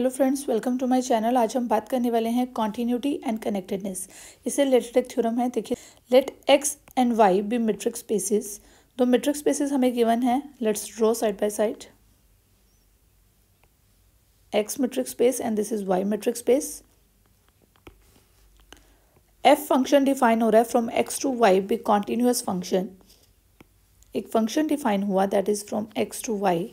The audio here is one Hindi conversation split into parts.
Hello friends welcome to my channel आज हम बात करने वाले हैं कॉन्टीन्यूटी एंड कनेक्टेडनेस इसे एक थ्योरम है देखिए let X and Y be metric spaces दो मेट्रिक स्पेसिस हमें गिवन है let's draw side by side X metric space and this is Y metric space F function define हो रहा है from X to Y be continuous function एक फंक्शन डिफाइन हुआ that is from X to Y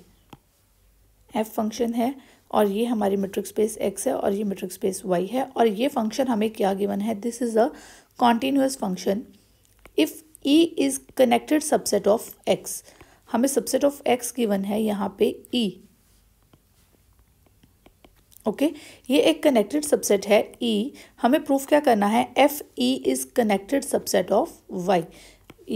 F function है और ये हमारी मेट्रिक स्पेस एक्स है और ये मेट्रिक स्पेस वाई है और ये फंक्शन हमें क्या गिवन है this is a continuous function if E is connected subset of X हमें सबसेट ऑफ एक्स गिवन है यहाँ पे ई e. Okay okay? ये एक कनेक्टेड सबसेट है ई e. हमें प्रूफ क्या करना है F E is connected subset of Y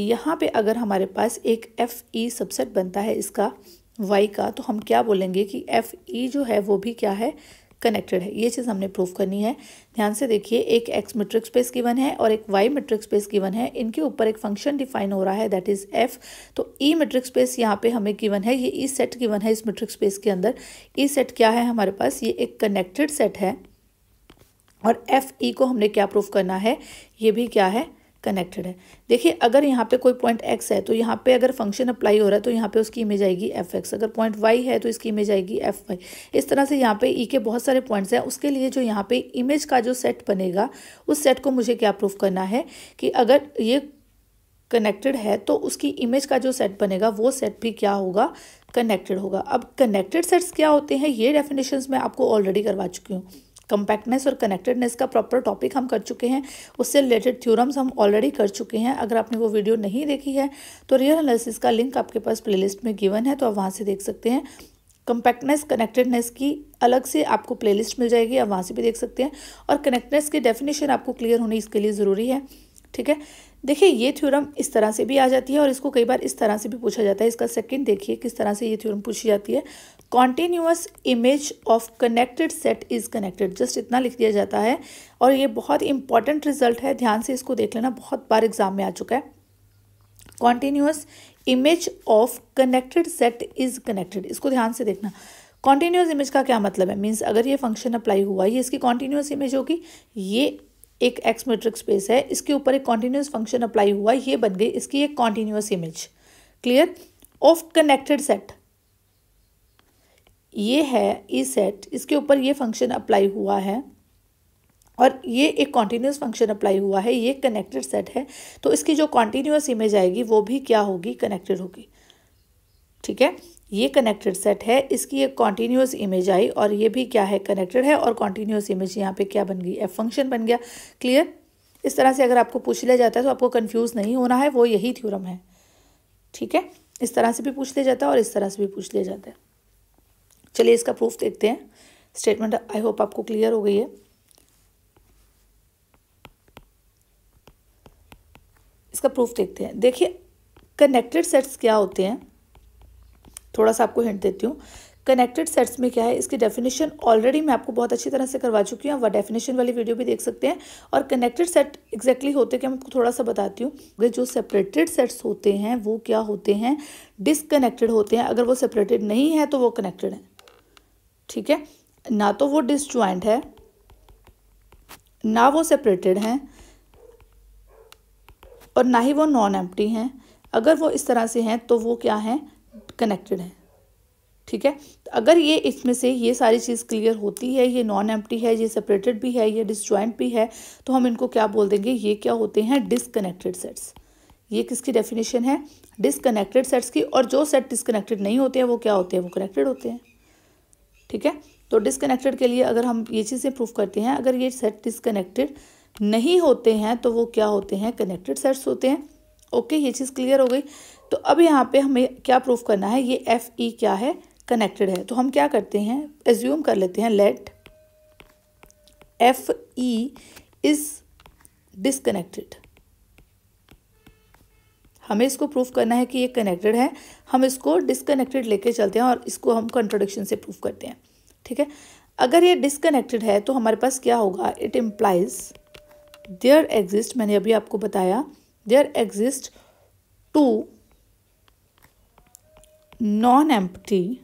यहाँ पे अगर हमारे पास एक एफ ई सबसेट बनता है इसका वाई का तो हम क्या बोलेंगे कि एफ ई e जो है वो भी क्या है कनेक्टेड है ये चीज़ हमने प्रूव करनी है ध्यान से देखिए एक एक्स मेट्रिक स्पेस गिवन है और एक वाई मेट्रिक स्पेस गिवन है इनके ऊपर एक फंक्शन डिफाइन हो रहा है दैट इज़ एफ तो ई मेट्रिक स्पेस यहाँ पे हमें गिवन है ये ई सेट गिवन है इस मेट्रिक स्पेस के अंदर ई e सेट क्या है हमारे पास ये एक कनेक्टेड सेट है और एफ ई e को हमने क्या प्रूव करना है ये भी क्या है कनेक्टेड है देखिए अगर यहाँ पे कोई पॉइंट एक्स है तो यहाँ पे अगर फंक्शन अप्लाई हो रहा है तो यहाँ पे उसकी इमेज आएगी एफ एक्स अगर पॉइंट वाई है तो इसकी इमेज आएगी एफ वाई इस तरह से यहाँ पे ई e के बहुत सारे पॉइंट्स हैं उसके लिए जो यहाँ पे इमेज का जो सेट बनेगा उस सेट को मुझे क्या प्रूफ करना है कि अगर ये कनेक्टेड है तो उसकी इमेज का जो सेट बनेगा वो सेट भी क्या होगा कनेक्टेड होगा अब कनेक्टेड सेट्स क्या होते हैं ये डेफिनेशन मैं आपको ऑलरेडी करवा चुकी हूँ कंपैक्टनेस और कनेक्टेडनेस का प्रॉपर टॉपिक हम कर चुके हैं उससे रिलेटेड थ्योरम्स हम ऑलरेडी कर चुके हैं अगर आपने वो वीडियो नहीं देखी है तो रियल एनालिसिस का लिंक आपके पास प्लेलिस्ट में गिवन है तो आप वहाँ से देख सकते हैं कंपैक्टनेस कनेक्टेडनेस की अलग से आपको प्लेलिस्ट मिल जाएगी आप वहाँ से भी देख सकते हैं और कनेक्टनेस की डेफिनेशन आपको क्लियर होनी इसके लिए ज़रूरी है ठीक है देखिए ये थ्योरम इस तरह से भी आ जाती है और इसको कई बार इस तरह से भी पूछा जाता है इसका सेकंड देखिए किस तरह से ये थ्योरम पूछी जाती है continuous image of connected set is connected just इतना लिख दिया जाता है और ये बहुत इंपॉर्टेंट रिजल्ट है ध्यान से इसको देख लेना बहुत बार एग्जाम में आ चुका है continuous image of connected set is connected इसको ध्यान से देखना कॉन्टीन्यूस इमेज का क्या मतलब है मीन्स अगर ये फंक्शन अप्लाई हुआ ये इसकी कॉन्टीन्यूस इमेज होगी ये एक एक्स मेट्रिक स्पेस है इसके ऊपर एक कॉन्टीन्यूस फंक्शन अप्लाई हुआ ये बन गई इसकी एक continuous image clear of connected set ये है ई सेट इसके ऊपर ये फंक्शन अप्लाई हुआ है और ये एक कॉन्टीन्यूस फंक्शन अप्लाई हुआ है ये कनेक्टेड सेट है तो इसकी जो कॉन्टीन्यूस इमेज आएगी वो भी क्या होगी कनेक्टेड होगी ठीक है ये कनेक्टेड सेट है इसकी एक कॉन्टीन्यूस इमेज आई और ये भी क्या है कनेक्टेड है और कॉन्टीन्यूस इमेज यहाँ पे क्या बन गई एफ फंक्शन बन गया क्लियर इस तरह से अगर आपको पूछ लिया जाता है तो आपको कन्फ्यूज़ नहीं होना है वो यही थ्योरम है ठीक है इस तरह से भी पूछ लिया जाता है और इस तरह से भी पूछ लिया जाता है चलिए इसका प्रूफ देखते हैं स्टेटमेंट आई होप आपको क्लियर हो गई है इसका प्रूफ देखते हैं देखिए कनेक्टेड सेट्स क्या होते हैं थोड़ा सा आपको हिंट देती हूँ कनेक्टेड सेट्स में क्या है इसकी डेफिनेशन ऑलरेडी मैं आपको बहुत अच्छी तरह से करवा चुकी हूँ वह डेफिनेशन वाली वीडियो भी देख सकते हैं और कनेक्टेड सेट एग्जैक्टली होते क्या मैं आपको थोड़ा सा बताती हूँ जो सेपरेटेड सेट्स होते हैं वो क्या होते हैं डिसकनेक्टेड होते हैं अगर वो सेपरेटेड नहीं है तो वो कनेक्टेड है ठीक है ना तो वो ज्वाइंट है ना वो सेपरेटेड हैं और ना ही वो नॉन एम्प्टी हैं अगर वो इस तरह से हैं तो वो क्या हैं कनेक्टेड हैं ठीक है तो अगर ये इसमें से ये सारी चीज़ क्लियर होती है ये नॉन एम्प्टी है ये सेपरेटेड भी है ये डिस्जॉइंट भी है तो हम इनको क्या बोल देंगे ये क्या होते हैं डिसकनेक्टेड सेट्स ये किसकी डेफिनेशन है डिसकनेक्टेड सेट्स की और जो सेट डिसकनेक्टेड नहीं होते हैं वो क्या होते हैं वो कनेक्टेड होते हैं ठीक है तो डिसकनेक्टेड के लिए अगर हम ये चीज़ें प्रूव करते हैं अगर ये सेट डिसकनेक्टेड नहीं होते हैं तो वो क्या होते हैं कनेक्टेड सेट्स होते हैं ओके ये चीज़ क्लियर हो गई तो अब यहाँ पे हमें क्या प्रूफ करना है ये एफ ई e क्या है कनेक्टेड है तो हम क्या करते हैं एज्यूम कर लेते हैं let F E is disconnected हमें इसको प्रूफ करना है कि ये कनेक्टेड है हम इसको डिसकनेक्टेड लेके चलते हैं और इसको हम कंट्रोडिक्शन से प्रूफ करते हैं ठीक है अगर ये डिसकनेक्टेड है तो हमारे पास क्या होगा इट इम्प्लाइज देयर एग्जिस्ट मैंने अभी आपको बताया there exist two non-empty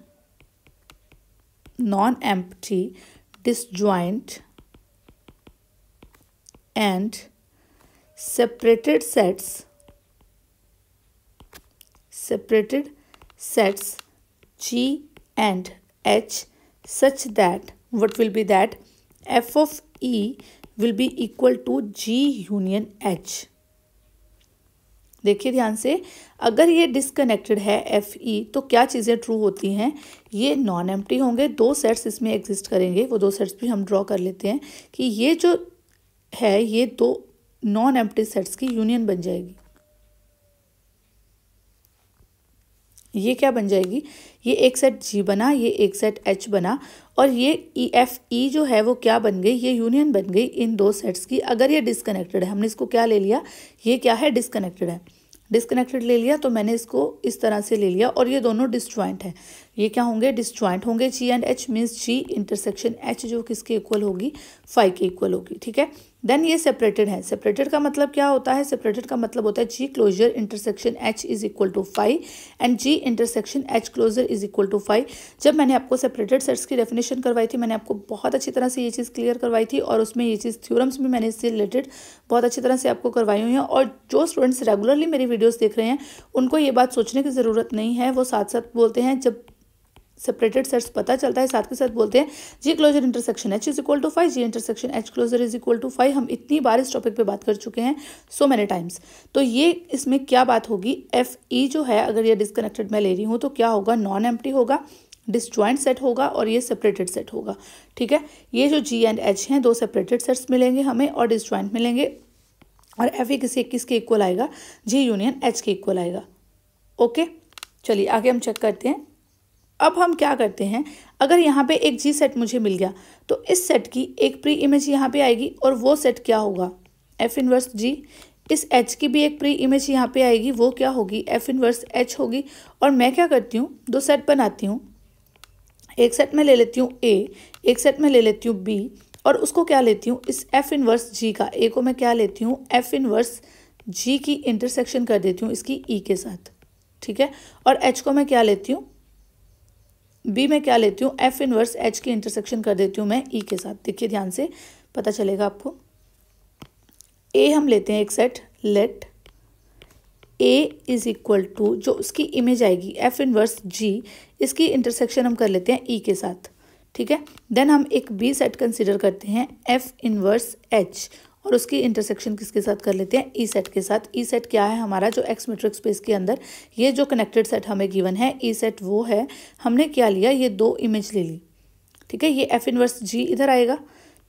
non-empty disjoint and separated sets separated sets G and H such that what will be that f of e will be equal to G union H देखिए ध्यान से अगर ये डिसकनेक्टेड है एफ ई e, तो क्या चीज़ें ट्रू होती हैं ये नॉन एम्प्टी होंगे दो सेट्स इसमें एग्जिस्ट करेंगे वो दो सेट्स भी हम ड्रॉ कर लेते हैं कि ये जो है ये दो नॉन एम्प्टी सेट्स की यूनियन बन जाएगी ये क्या बन जाएगी ये एक सेट जी बना ये एक सेट एच बना और ये ई एफ ई जो है वो क्या बन गई ये यूनियन बन गई इन दो सेट्स की अगर ये डिसकनेक्टेड है हमने इसको क्या ले लिया ये क्या है डिसकनेक्टेड है डिसकनेक्टेड ले लिया तो मैंने इसको इस तरह से ले लिया और ये दोनों डिस्ज्वाइंट हैं ये क्या होंगे डिस्ज्वाइंट होंगे G and H means G intersection H जो किसके इक्वल होगी फाइव के इक्वल होगी ठीक है देन ये सेपरेटेड है सेपरेटेड का मतलब क्या होता है सेपरेटेड का मतलब होता है G closure intersection H is equal to phi and G intersection H closure is equal to phi जब मैंने आपको सेपरेटेड सेट्स की डेफिनेशन करवाई थी मैंने आपको बहुत अच्छी तरह से ये चीज़ क्लियर करवाई थी और उसमें ये चीज़ थ्योरम्स भी मैंने इससे रिलेटेड बहुत अच्छी तरह से आपको करवाई हुई है और जो स्टूडेंट्स रेगुलरली मेरी वीडियोज़ देख रहे हैं उनको ये बात सोचने की ज़रूरत नहीं है वो साथ साथ बोलते हैं जब सेपरेटेड सेट्स पता चलता है साथ के साथ बोलते हैं G closure intersection H is equal to five G intersection H closure is equal to phi हम इतनी बार इस टॉपिक पे बात कर चुके हैं सो मैनी टाइम्स तो ये इसमें क्या बात होगी एफ ई जो है अगर ये डिसकनेक्टेड मैं ले रही हूँ तो क्या होगा नॉन एम होगा डिस्ज्वाइंट सेट होगा और ये सेपरेटेड सेट होगा ठीक है ये जो जी एंड एच हैं दो सेपरेटेड सेट्स मिलेंगे हमें और डिसज्वाइंट मिलेंगे और एफ ई किसी किसके इक्वल आएगा जी यूनियन एच के इक्वल आएगा ओके चलिए आगे हम चेक करते हैं अब हम क्या करते हैं अगर यहाँ पे एक जी सेट मुझे मिल गया तो इस सेट की एक प्री इमेज यहाँ पे आएगी और वो सेट क्या होगा एफ इनवर्स जी इस एच की भी एक प्री इमेज यहाँ पे आएगी वो क्या होगी एफ इनवर्स एच होगी और मैं क्या करती हूँ दो सेट बनाती हूँ एक सेट में ले लेती हूँ ए एक सेट में ले लेती हूँ बी और उसको क्या लेती हूँ इस एफ इनवर्स जी का ए को मैं क्या लेती हूँ एफ इनवर्स जी की इंटरसेक्शन कर देती हूँ इसकी ई e के साथ ठीक है और एच को मैं क्या लेती हूँ बी में क्या लेती हूँ एफ इनवर्स एच की इंटरसेक्शन कर देती हूँ मैं ई e के साथ देखिए ध्यान से पता चलेगा आपको ए हम लेते हैं एक set let A is equal to जो उसकी इमेज आएगी एफ इनवर्स जी इसकी इंटरसेक्शन हम कर लेते हैं ई e के साथ ठीक है देन हम एक बी सेट कंसिडर करते हैं एफ इनवर्स एच और उसकी इंटरसेक्शन किसके साथ कर लेते हैं ई e सेट के साथ ई e सेट क्या है हमारा जो एक्स मेट्रिक स्पेस के अंदर ये जो कनेक्टेड सेट हमें गिवन है ई e सेट वो है हमने क्या लिया ये दो इमेज ले ली ठीक है ये एफ इनवर्स जी इधर आएगा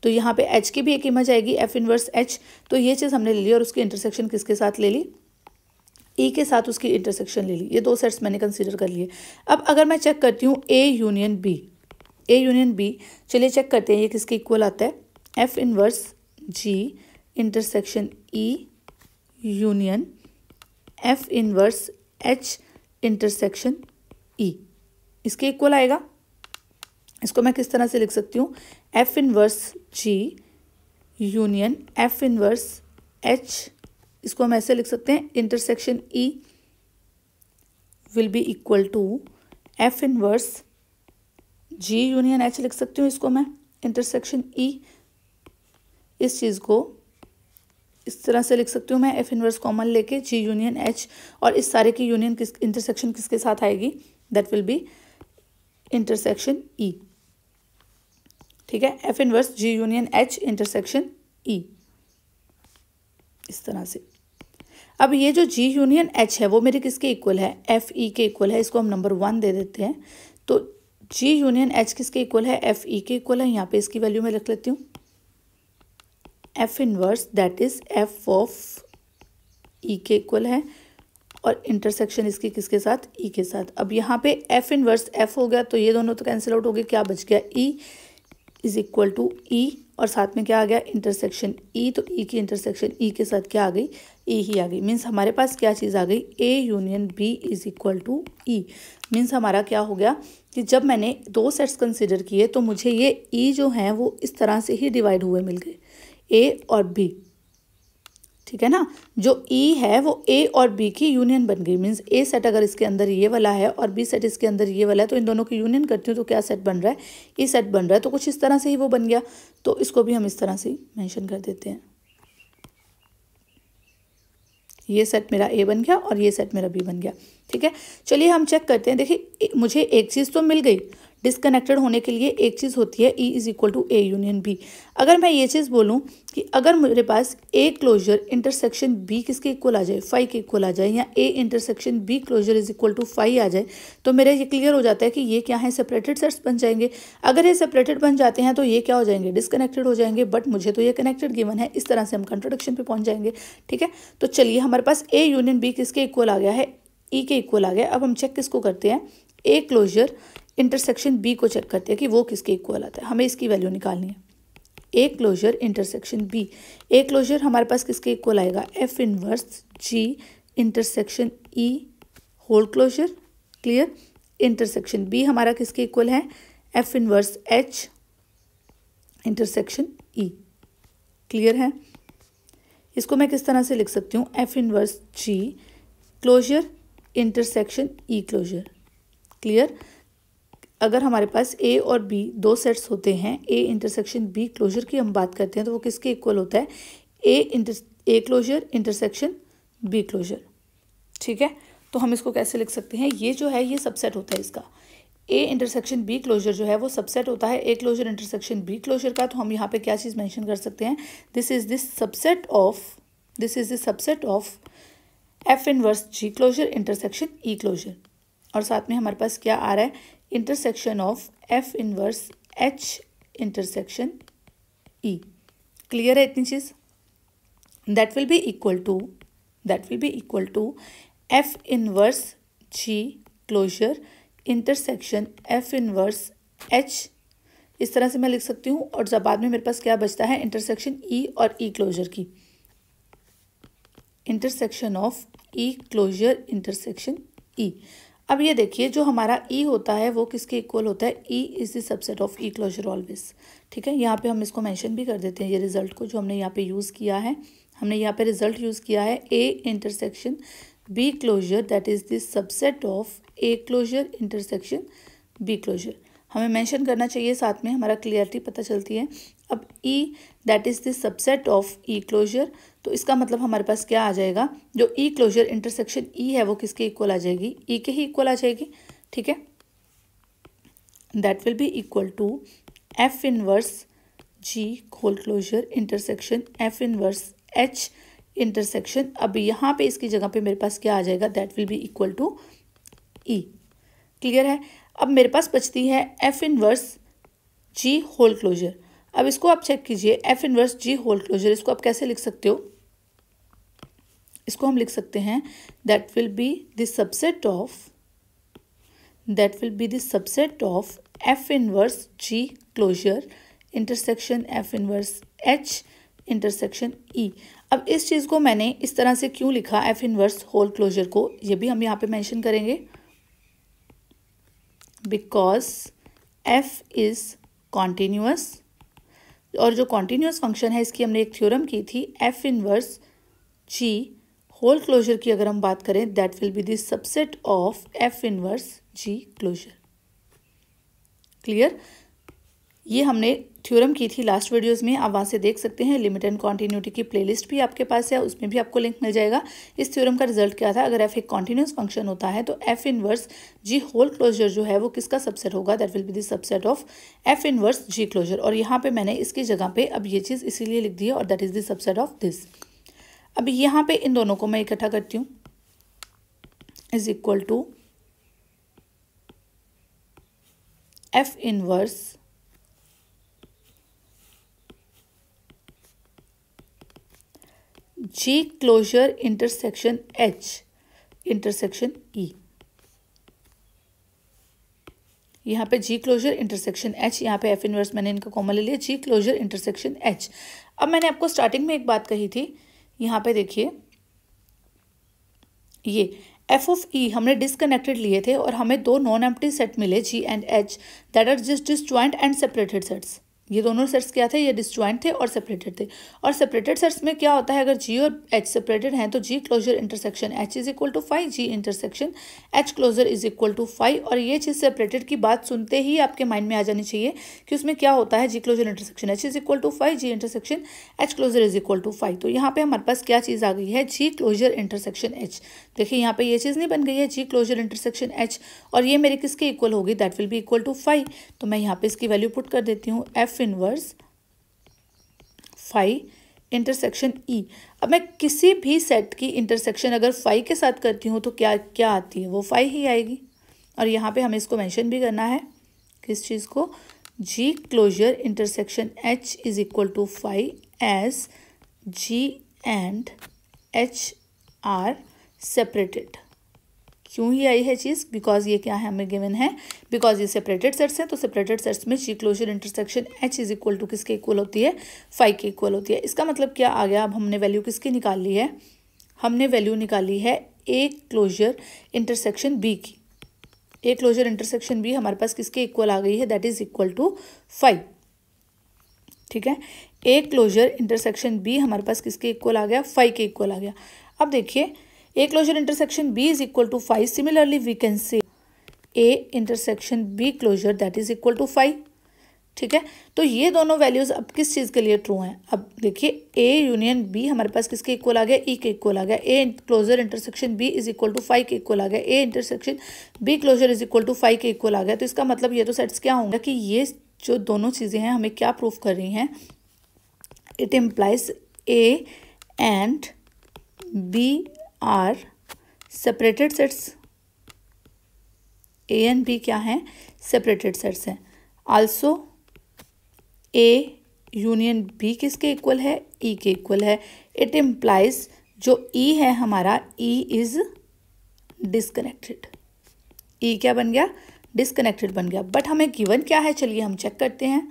तो यहाँ पे एच की भी एक इमेज आएगी एफ इनवर्स एच तो ये चीज़ हमने ले ली और उसकी इंटरसेक्शन किसके साथ ले ली ई e के साथ उसकी इंटरसेक्शन ले ली ये दो सेट्स मैंने कंसिडर कर लिए अब अगर मैं चेक करती हूँ A union B A union B चलिए चेक करते हैं ये किसके इक्वल आता है F inverse G intersection E union F inverse H intersection E इसके इक्वल आएगा इसको मैं किस तरह से लिख सकती हूँ F inverse G union F inverse H इसको हम ऐसे लिख सकते हैं intersection E will be equal to F inverse G union H लिख सकती हूँ इसको मैं इंटरसेक्शन ई e. इस चीज़ को इस तरह से लिख सकती हूँ मैं एफ इनवर्स कॉमन लेके जी यूनियन एच और इस सारे की यूनियन किस इंटरसेक्शन किसके साथ आएगी that will be intersection E ठीक है F inverse G union H intersection E इस तरह से अब ये जो जी यूनियन एच है वो मेरे किसके इक्वल है एफ ई e के इक्वल है इसको हम नंबर वन दे देते हैं तो जी यूनियन एच किसके इक्वल है एफ ई e के इक्वल है यहाँ पे इसकी वैल्यू मैं रख लेती हूँ F inverse that is F of E के इक्वल है और इंटरसेक्शन इसकी किसके साथ ई e के साथ अब यहाँ पे एफ इनवर्स एफ हो गया तो ये दोनों तो कैंसिल आउट हो गए क्या बच गया E is equal to E और साथ में क्या आ गया इंटरसेक्शन ई e, तो ई e की इंटरसेक्शन ई e के साथ क्या आ गई ई e ही आ गई मीन्स हमारे पास क्या चीज़ आ गई A union B is equal to E means हमारा क्या हो गया कि जब मैंने दो सेट्स कंसिडर किए तो मुझे ये ई e जो हैं वो इस तरह से ही डिवाइड हुए मिल गए ए और बी ठीक है ना जो ई e है वो ए और बी की यूनियन बन गई मीन्स ए सेट अगर इसके अंदर ये वाला है और बी सेट इसके अंदर ये वाला है तो इन दोनों की यूनियन करती हूँ तो क्या सेट बन रहा है ई e सेट बन रहा है तो कुछ इस तरह से ही वो बन गया तो इसको भी हम इस तरह से मेंशन कर देते हैं ये सेट मेरा ए बन गया और ये सेट मेरा बी बन गया ठीक है चलिए हम चेक करते हैं देखिए मुझे एक चीज़ तो मिल गई डिसकनेक्टेड होने के लिए एक चीज़ होती है E is equal to A union B अगर मैं ये चीज़ बोलूँ कि अगर मेरे पास ए क्लोजर इंटरसेक्शन बी किसके इक्वल आ जाए फाइव के इक्वल आ जाए या A intersection B closure is equal to phi आ जाए तो मेरे ये क्लियर हो जाता है कि ये क्या है सेपरेटेड सेट्स बन जाएंगे अगर ये सेपरेटेड बन जाते हैं तो ये क्या हो जाएंगे डिसकनेक्टेड हो जाएंगे बट मुझे तो ये कनेक्टेड गिवन है इस तरह से हम कंट्रोडक्शन पर पहुँच जाएंगे ठीक है तो चलिए हमारे पास ए यूनियन बी किसके इक्वल आ गया है ई e के इक्वल आ गया अब हम चेक किसको करते हैं ए क्लोजर इंटरसेक्शन बी को चेक करते हैं कि वो किसके इक्वल आता है हमें इसकी वैल्यू निकालनी है A closure intersection B A closure हमारे पास किसके इक्वल आएगा F inverse G intersection E whole closure clear intersection B हमारा किसके इक्वल है F inverse H intersection E clear है इसको मैं किस तरह से लिख सकती हूँ F inverse G closure intersection E closure clear अगर हमारे पास ए और बी दो सेट्स होते हैं ए इंटरसेक्शन बी क्लोजर की हम बात करते हैं तो वो किसके इक्वल होता है A inter A closure intersection B closure ठीक है तो हम इसको कैसे लिख सकते हैं ये जो है ये सबसेट होता है इसका ए इंटरसेक्शन बी क्लोजर जो है वो सबसेट होता है A closure intersection B closure का तो हम यहाँ पे क्या चीज़ मेंशन कर सकते हैं this is this subset of this is this subset of F inverse G closure intersection E closure और साथ में हमारे पास क्या आ रहा है intersection of f inverse h intersection e clear है इतनी चीज that will be equal to that will be equal to f inverse g closure intersection f inverse h इस तरह से मैं लिख सकती हूँ और जब बाद में मेरे पास क्या बचता है इंटरसेक्शन ई e और ई e क्लोजर की intersection of E closure intersection E अब ये देखिए जो हमारा ई e होता है वो किसके इक्वल होता है E is the subset of E closure always ठीक है यहाँ पे हम इसको मेंशन भी कर देते हैं ये रिजल्ट को जो हमने यहाँ पे यूज़ किया है हमने यहाँ पे रिजल्ट यूज़ किया है A intersection B closure that is the subset of A closure intersection B closure हमें मैंशन करना चाहिए साथ में हमारा क्लियरिटी पता चलती है अब E e, that is the subset of E closure तो इसका मतलब हमारे पास क्या आ जाएगा जो ई क्लोजर इंटरसेक्शन ई है वो किसके इक्वल आ जाएगी ई e के ही इक्वल आ जाएगी ठीक है that will be equal to F inverse G whole closure intersection F inverse H intersection अब यहाँ पे इसकी जगह पे मेरे पास क्या आ जाएगा that will be equal to E clear है अब मेरे पास बचती है F inverse G whole closure अब इसको आप चेक कीजिए F inverse G whole closure इसको आप कैसे लिख सकते हो इसको हम लिख सकते हैं that will be the subset of that will be the subset of F inverse G closure intersection F inverse H intersection E अब इस चीज़ को मैंने इस तरह से क्यों लिखा एफ इनवर्स होल क्लोजर को ये भी हम यहाँ पे मेंशन करेंगे बिकॉज एफ इज़ कॉन्टिन्यूअस और जो कॉन्टीन्यूस फंक्शन है इसकी हमने एक थ्योरम की थी F inverse G whole closure की अगर हम बात करें that will be the subset of F inverse G closure clear ये हमने थ्योरम की थी लास्ट वीडियोस में आप वहाँ से देख सकते हैं लिमिट एंड कॉन्टीन्यूटी की प्लेलिस्ट भी आपके पास है उसमें भी आपको लिंक मिल जाएगा इस थ्योरम का रिजल्ट क्या था अगर एफ एक कॉन्टीन्यूस फंक्शन होता है तो F inverse G whole closure जो है वो किसका सबसेट होगा that will be the subset of F inverse G closure और यहाँ पर मैंने इसकी जगह पर अब ये चीज़ इसीलिए लिख दी है और that is subset subset of this अब यहाँ पर इन दोनों को मैं इकट्ठा करती हूँ is equal to F inverse G closure intersection H intersection E यहाँ पे जी क्लोजर इंटरसेक्शन एच यहाँ पे एफ इनवर्स मैंने इनका कॉमन ले लिया जी क्लोजर इंटरसेक्शन एच अब मैंने आपको स्टार्टिंग में एक बात कही थी यहाँ पे देखिए ये एफ ऑफ ई हमने डिसकनेक्टेड लिए थे और हमें दो नॉन एम्प्टी सेट मिले G and H that are just disjoint and separated sets ये दोनों सेट्स क्या थे ये डिस्ज्वाइंट थे और सेपरेटेड थे और सेपरेटेड सेट्स में क्या होता है अगर जी और एच सेपरेटेड हैं तो G closure intersection H is equal to five G intersection H closure is equal to five और ये चीज़ सेपरेटेड की बात सुनते ही आपके माइंड में आ जानी चाहिए कि उसमें क्या होता है G closure intersection H is equal to five G intersection H closure is equal to five तो यहाँ पर हमारे पास क्या चीज़ आ गई है जी क्लोजर इंटरसेक्शन एच देखिए यहाँ पर ये चीज़ नहीं बन गई है जी क्लोजर इंटरसेक्शन एच और ये मेरे किसके इक्वल होगी that will be equal to five तो मैं यहाँ पर इसकी वैल्यू पुट कर देती हूँ F of inverse five intersection E अब मैं किसी भी सेट की इंटरसेक्शन अगर फाइव के साथ करती हूँ तो क्या क्या आती है वो फाइव ही आएगी और यहाँ पे हमें इसको मेंशन भी करना है किस चीज़ को G closure intersection H is equal to five as G and H are separated क्यों ही आई है चीज़ बिकॉज ये क्या है हमें गिवन है बिकॉज ये सेपरेटेड सेट्स हैं तो सेपरेटेड सेट्स में G closure intersection H is equal to किसके इक्वल होती है फाइव के इक्वल होती है इसका मतलब क्या आ गया अब हमने वैल्यू किसकी निकाल ली है हमने वैल्यू निकाली है ए क्लोजर इंटरसेक्शन बी की ए क्लोजर इंटरसेक्शन बी हमारे पास किसके इक्वल आ गई है that is equal to five ठीक है ए क्लोजर इंटरसेक्शन बी हमारे पास किसके इक्वल आ गया फाइव के इक्वल आ गया अब देखिए A closure intersection B is equal to five similarly we can say A intersection B closure that is equal to five ठीक है तो ये दोनों वैल्यूज अब किस चीज़ के लिए ट्रू हैं अब देखिए ए यूनियन बी हमारे पास किसके इक्वल आ गया ई e के इक्वल आ गया A closure intersection B is equal to five के इक्वल आ गया A intersection B closure is equal to five के इक्वल आ गया तो इसका मतलब ये तो सेट्स क्या होंगे कि ये जो दोनों चीज़ें हैं हमें क्या प्रूफ कर रही हैं it implies A and B are separated sets A and B क्या हैं सेपरेटेड सेट्स हैं आल्सो ए यूनियन बी किसके इक्वल है ई e के इक्वल है इट इम्प्लाइज जो ई e है हमारा ई इज़ डिसकनेक्टेड ई क्या बन गया डिसकनेक्टेड बन गया बट हमें गिवन क्या है चलिए हम चेक करते हैं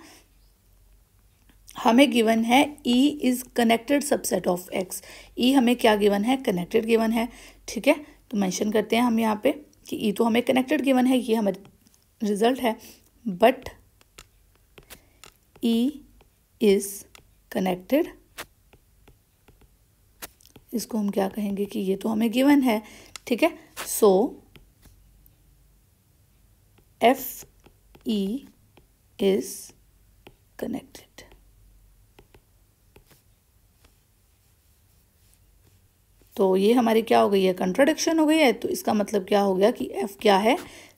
हमें गिवन है E is connected subset of X E हमें क्या गिवन है कनेक्टेड गिवन है ठीक है तो मैंशन करते हैं हम यहाँ पे कि ई e तो हमें कनेक्टेड गिवन है ये हमारे रिजल्ट है बट ई इज़ कनेक्टेड इसको हम क्या कहेंगे कि ये तो हमें गिवन है ठीक है so F E is connected तो ये हमारी क्या हो गई है कंट्राडिक्शन हो गई है तो इसका मतलब क्या हो गया कि एफ क्या है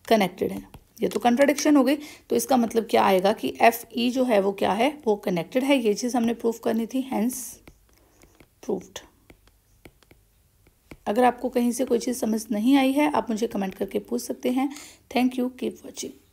कनेक्टेड है ये तो कंट्राडिक्शन हो गई तो इसका मतलब क्या आएगा कि एफ ई e जो है वो क्या है वो कनेक्टेड है ये चीज़ हमने प्रूफ करनी थी हैंस प्रूफ्ड अगर आपको कहीं से कोई चीज़ समझ नहीं आई है आप मुझे कमेंट करके पूछ सकते हैं थैंक यू कीप वॉचिंग